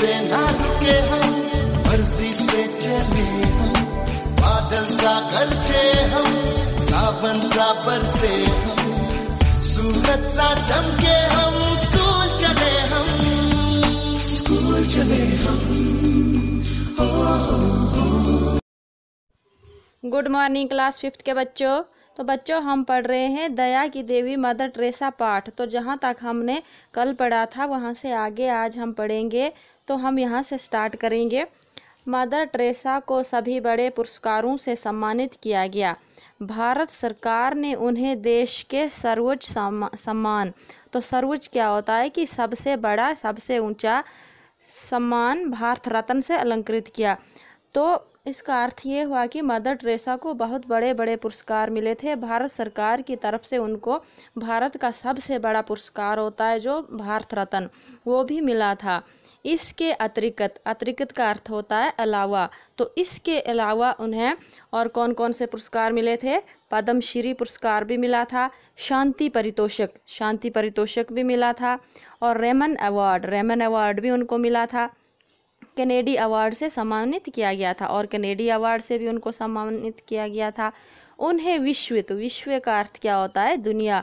से हम से चले हम बादल सा गरजे हम सावन सा बरसे हम सा चमके हम स्कूल चले हम स्कूल चले हम गुड मॉर्निंग क्लास फिफ्थ के बच्चों तो बच्चों हम पढ़ रहे हैं दया की देवी मदर ट्रेसा पाठ तो जहाँ तक हमने कल पढ़ा था वहाँ से आगे आज हम पढ़ेंगे तो हम यहाँ से स्टार्ट करेंगे मदर ट्रेसा को सभी बड़े पुरस्कारों से सम्मानित किया गया भारत सरकार ने उन्हें देश के सर्वोच्च सम्मान तो सर्वोच्च क्या होता है कि सबसे बड़ा सबसे ऊंचा सम्मान भारत रत्न से अलंकृत किया तो इसका अर्थ ये हुआ कि मदर ट्रेसा को बहुत बड़े बड़े पुरस्कार मिले थे भारत सरकार की तरफ से उनको भारत का सबसे बड़ा पुरस्कार होता है जो भारत रत्न वो भी मिला था इसके अतिरिक्त अतिरिक्त का अर्थ होता है अलावा तो इसके अलावा उन्हें और कौन कौन से पुरस्कार मिले थे पद्मश्री पुरस्कार भी मिला था शांति परितोषक शांति परितोषक भी मिला था और रेमन अवार्ड रेमन अवार्ड भी उनको मिला था कनेडी अवार्ड से सम्मानित किया गया था और कनेडी अवार्ड से भी उनको सम्मानित किया गया था उन्हें विश्व तो विश्व का अर्थ क्या होता है दुनिया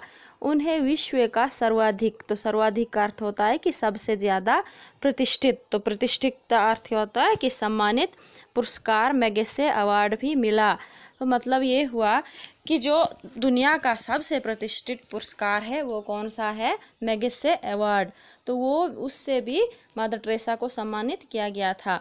उन्हें विश्व का सर्वाधिक तो सर्वाधिक का अर्थ होता है कि सबसे ज़्यादा प्रतिष्ठित तो प्रतिष्ठित का अर्थ होता है कि सम्मानित पुरस्कार मैगेसे अवार्ड भी मिला तो मतलब ये हुआ कि जो दुनिया का सबसे प्रतिष्ठित पुरस्कार है वो कौन सा है मैगेसे अवार्ड तो वो उससे भी मदर ट्रेसा को सम्मानित किया गया था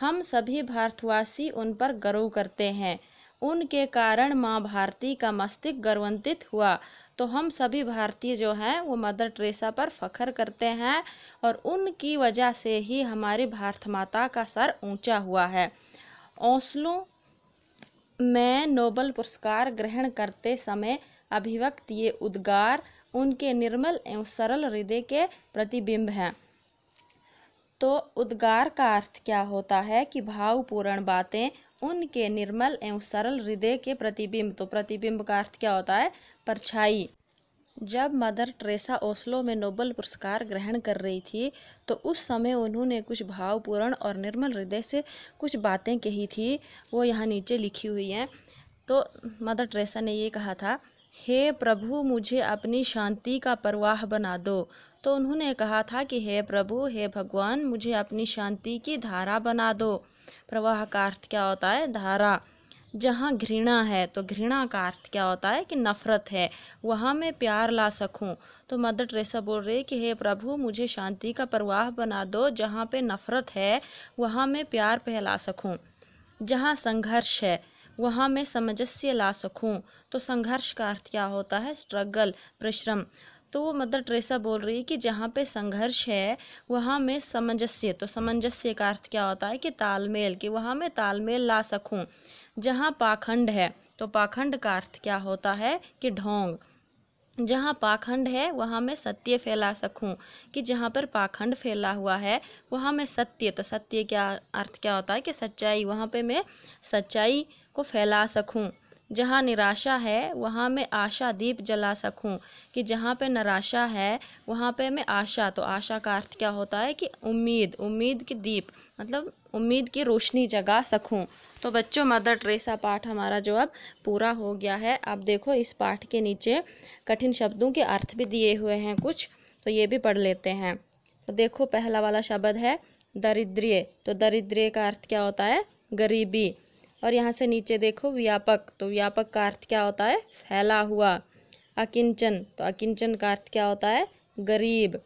हम सभी भारतवासी उन पर गर्व करते हैं उनके कारण माँ भारती का मस्तिष्क गर्वंतित हुआ तो हम सभी भारतीय जो हैं वो मदर ट्रेसा पर फख्र करते हैं और उनकी वजह से ही हमारी भारत माता का सर ऊंचा हुआ है ओसलो में नोबल पुरस्कार ग्रहण करते समय अभिव्यक्त ये उद्गार उनके निर्मल एवं सरल हृदय के प्रतिबिंब हैं तो उद्गार का अर्थ क्या होता है कि भावपूर्ण बातें उनके निर्मल एवं सरल हृदय के प्रतिबिंब तो प्रतिबिंब का अर्थ क्या होता है परछाई जब मदर ट्रेसा ओस्लो में नोबल पुरस्कार ग्रहण कर रही थी तो उस समय उन्होंने कुछ भावपूर्ण और निर्मल हृदय से कुछ बातें कही थी वो यहाँ नीचे लिखी हुई हैं तो मदर ट्रेसा ने ये कहा था हे प्रभु मुझे अपनी शांति का प्रवाह बना दो तो उन्होंने कहा था कि हे प्रभु हे भगवान मुझे अपनी शांति की धारा बना दो प्रवाह का अर्थ क्या होता है धारा जहाँ घृणा है तो घृणा का अर्थ क्या होता है कि नफ़रत है वहाँ मैं प्यार ला सकूँ तो मदर ट्रेसा बोल रही कि हे प्रभु मुझे शांति का प्रवाह बना दो जहाँ पे नफ़रत है वहाँ मैं प्यार फैला सकूँ जहाँ संघर्ष है वहाँ मैं समंजस्य ला सकूँ तो संघर्ष का अर्थ क्या होता है स्ट्रगल परिश्रम तो वो मदर ट्रेसा बोल रही है कि जहाँ पे संघर्ष है वहाँ में सामंजस्य तो सामंजस्य का अर्थ क्या होता है कि तालमेल कि वहाँ मैं तालमेल ला सकूँ जहाँ पाखंड है तो पाखंड का अर्थ क्या होता है कि ढोंग जहाँ पाखंड है वहाँ मैं सत्य फैला सकूँ कि जहाँ पर पाखंड फैला हुआ है वहाँ मैं सत्य तो सत्य क्या अर्थ क्या होता है कि सच्चाई वहाँ पे मैं सच्चाई को फैला सकूँ जहाँ निराशा है वहाँ मैं आशा दीप जला सकूँ कि जहाँ पे निराशा है वहाँ पे मैं आशा तो आशा का अर्थ क्या होता है कि उम्मीद उम्मीद की दीप मतलब उम्मीद की रोशनी जगा सकूँ तो बच्चों मदर ट्रेसा पाठ हमारा जो अब पूरा हो गया है अब देखो इस पाठ के नीचे कठिन शब्दों के अर्थ भी दिए हुए हैं कुछ तो ये भी पढ़ लेते हैं तो देखो पहला वाला शब्द है दरिद्र तो दरिद्र्य का अर्थ क्या होता है गरीबी और यहाँ से नीचे देखो व्यापक तो व्यापक का अर्थ क्या होता है फैला हुआ अकिंचन तो अकिंचन का अर्थ क्या होता है गरीब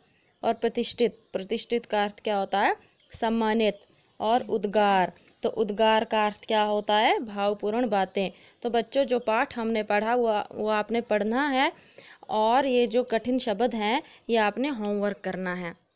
और प्रतिष्ठित प्रतिष्ठित का अर्थ क्या होता है सम्मानित और उद्गार तो उद्गार का अर्थ क्या होता है भावपूर्ण बातें तो बच्चों जो पाठ हमने पढ़ा वो वो आपने पढ़ना है और ये जो कठिन शब्द हैं ये आपने होमवर्क करना है